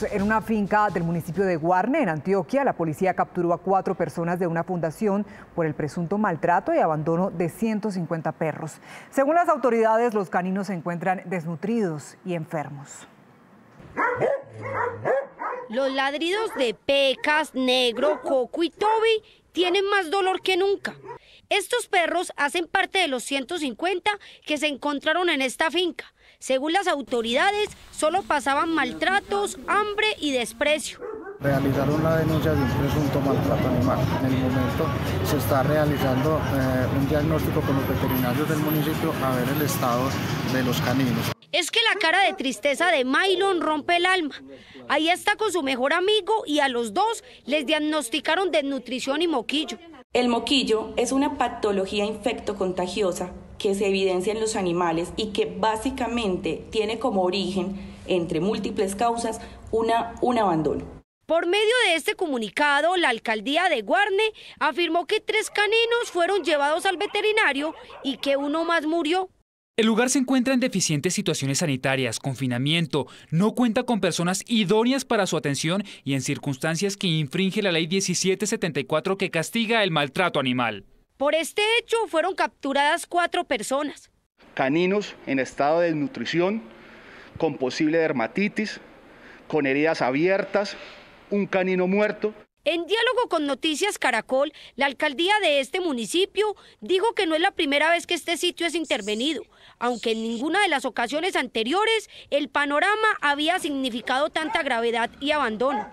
Pues, en una finca del municipio de Guarne, en Antioquia, la policía capturó a cuatro personas de una fundación por el presunto maltrato y abandono de 150 perros. Según las autoridades, los caninos se encuentran desnutridos y enfermos. Los ladridos de Pecas, Negro, Coco y Toby tienen más dolor que nunca. Estos perros hacen parte de los 150 que se encontraron en esta finca. Según las autoridades, solo pasaban maltratos, hambre y desprecio. Realizaron la denuncia de un presunto maltrato animal. En el momento se está realizando eh, un diagnóstico con los veterinarios del municipio a ver el estado de los caninos. Es que la cara de tristeza de Mylon rompe el alma. Ahí está con su mejor amigo y a los dos les diagnosticaron desnutrición y moquillo. El moquillo es una patología infectocontagiosa que se evidencia en los animales y que básicamente tiene como origen, entre múltiples causas, una, un abandono. Por medio de este comunicado, la alcaldía de Guarne afirmó que tres caninos fueron llevados al veterinario y que uno más murió el lugar se encuentra en deficientes situaciones sanitarias, confinamiento, no cuenta con personas idóneas para su atención y en circunstancias que infringe la ley 1774 que castiga el maltrato animal. Por este hecho fueron capturadas cuatro personas. Caninos en estado de desnutrición, con posible dermatitis, con heridas abiertas, un canino muerto. En diálogo con Noticias Caracol, la alcaldía de este municipio dijo que no es la primera vez que este sitio es intervenido, aunque en ninguna de las ocasiones anteriores el panorama había significado tanta gravedad y abandono.